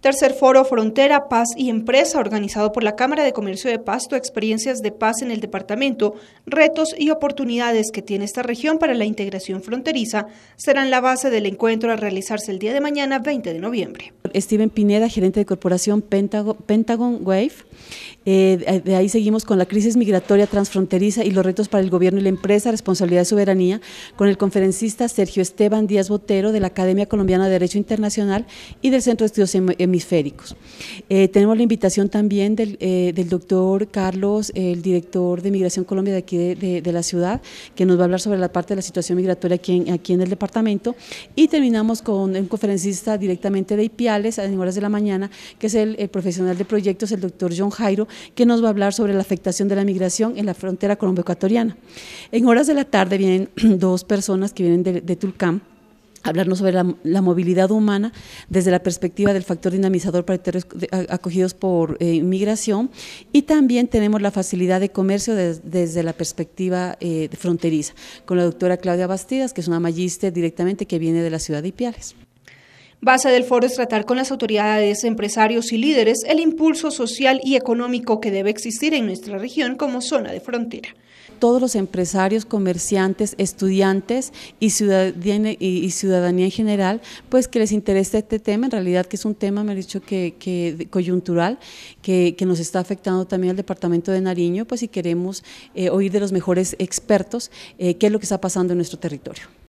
Tercer foro Frontera, Paz y Empresa, organizado por la Cámara de Comercio de Pasto, experiencias de paz en el departamento, retos y oportunidades que tiene esta región para la integración fronteriza, serán la base del encuentro a realizarse el día de mañana, 20 de noviembre. Steven Pineda, gerente de corporación Pentagon, Pentagon Wave, eh, de ahí seguimos con la crisis migratoria transfronteriza y los retos para el gobierno y la empresa, responsabilidad y soberanía, con el conferencista Sergio Esteban Díaz Botero de la Academia Colombiana de Derecho Internacional y del Centro de Estudios Hemisféricos. Eh, tenemos la invitación también eh, del, doctor Carlos, el director de Migración Colombia de aquí de, la ciudad, que nos va a hablar sobre la parte de la situación migratoria aquí en, aquí en el departamento. Y terminamos con un conferencista directamente de Ipiales a las horas de la mañana, que es el profesional de proyectos, el doctor John Jairo, que nos va a hablar sobre la afectación de la migración en la frontera colombo-ecuatoriana. En horas de la tarde vienen dos personas que vienen de, de Tulcán hablarnos sobre la, movilidad humana desde la perspectiva del factor dinamizador para territorios acogidos por eh, migración y también tenemos la facilidad de comercio desde la perspectiva eh, fronteriza con la doctora Claudia Bastidas, que es una magíster directamente que viene de la ciudad de Ipiales. Base del foro es tratar con las autoridades, empresarios y líderes el impulso social y económico que debe existir en nuestra región como zona de frontera. Todos los empresarios, comerciantes, estudiantes y ciudadanía, y ciudadanía en general, pues que les interese este tema, en realidad que es un tema, me han dicho, que, coyuntural, que, nos está afectando también al departamento de Nariño, pues si queremos eh, oír de los mejores expertos eh, qué es lo que está pasando en nuestro territorio.